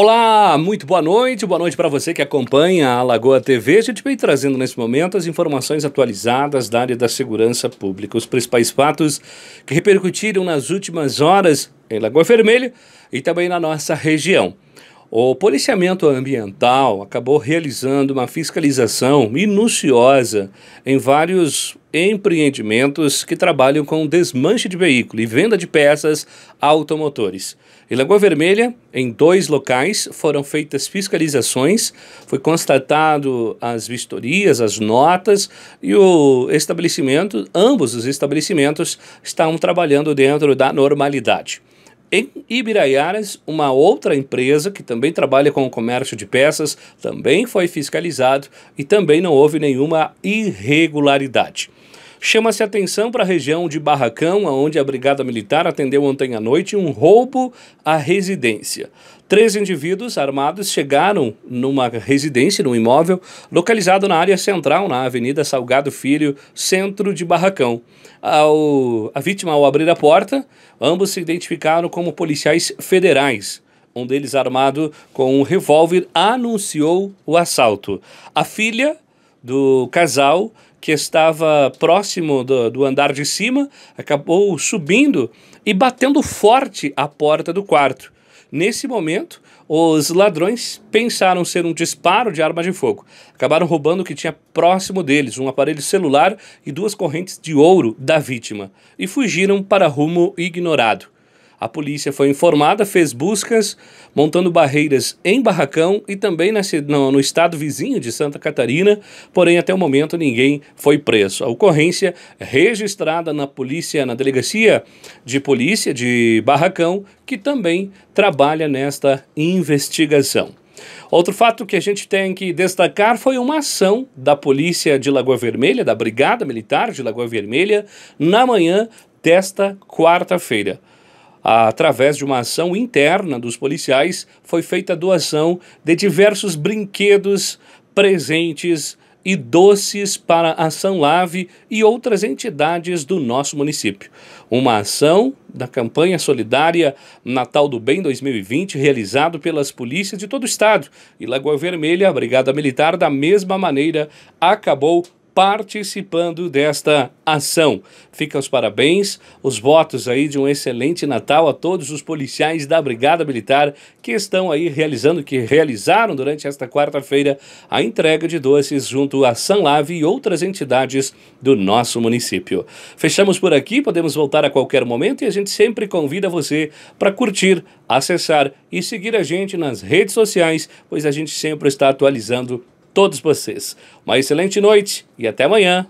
Olá, muito boa noite, boa noite para você que acompanha a Lagoa TV. A gente vem trazendo nesse momento as informações atualizadas da área da segurança pública, os principais fatos que repercutiram nas últimas horas em Lagoa Vermelha e também na nossa região. O policiamento ambiental acabou realizando uma fiscalização minuciosa em vários empreendimentos que trabalham com desmanche de veículo e venda de peças automotores. Em Lagoa Vermelha, em dois locais, foram feitas fiscalizações, foi constatado as vistorias, as notas e o estabelecimento, ambos os estabelecimentos estão trabalhando dentro da normalidade. Em Ibiraiaras, uma outra empresa que também trabalha com o comércio de peças também foi fiscalizado e também não houve nenhuma irregularidade. Chama-se atenção para a região de Barracão, onde a Brigada Militar atendeu ontem à noite um roubo à residência. Três indivíduos armados chegaram numa residência, num imóvel, localizado na área central, na Avenida Salgado Filho, centro de Barracão. Ao, a vítima, ao abrir a porta, ambos se identificaram como policiais federais. Um deles, armado com um revólver, anunciou o assalto. A filha do casal que estava próximo do, do andar de cima acabou subindo e batendo forte a porta do quarto. Nesse momento, os ladrões pensaram ser um disparo de arma de fogo. Acabaram roubando o que tinha próximo deles, um aparelho celular e duas correntes de ouro da vítima, e fugiram para rumo ignorado. A polícia foi informada, fez buscas, montando barreiras em Barracão e também no, no estado vizinho de Santa Catarina, porém até o momento ninguém foi preso. A ocorrência é registrada na polícia, na delegacia de polícia de Barracão, que também trabalha nesta investigação. Outro fato que a gente tem que destacar foi uma ação da Polícia de Lagoa Vermelha, da Brigada Militar de Lagoa Vermelha, na manhã desta quarta-feira através de uma ação interna dos policiais, foi feita a doação de diversos brinquedos, presentes e doces para a São Lave e outras entidades do nosso município. Uma ação da campanha solidária Natal do Bem 2020, realizado pelas polícias de todo o estado. E Lagoa Vermelha, a Brigada Militar, da mesma maneira, acabou participando desta ação. Fica os parabéns, os votos aí de um excelente Natal a todos os policiais da Brigada Militar que estão aí realizando, que realizaram durante esta quarta-feira a entrega de doces junto à Sanlave e outras entidades do nosso município. Fechamos por aqui, podemos voltar a qualquer momento e a gente sempre convida você para curtir, acessar e seguir a gente nas redes sociais, pois a gente sempre está atualizando todos vocês. Uma excelente noite e até amanhã.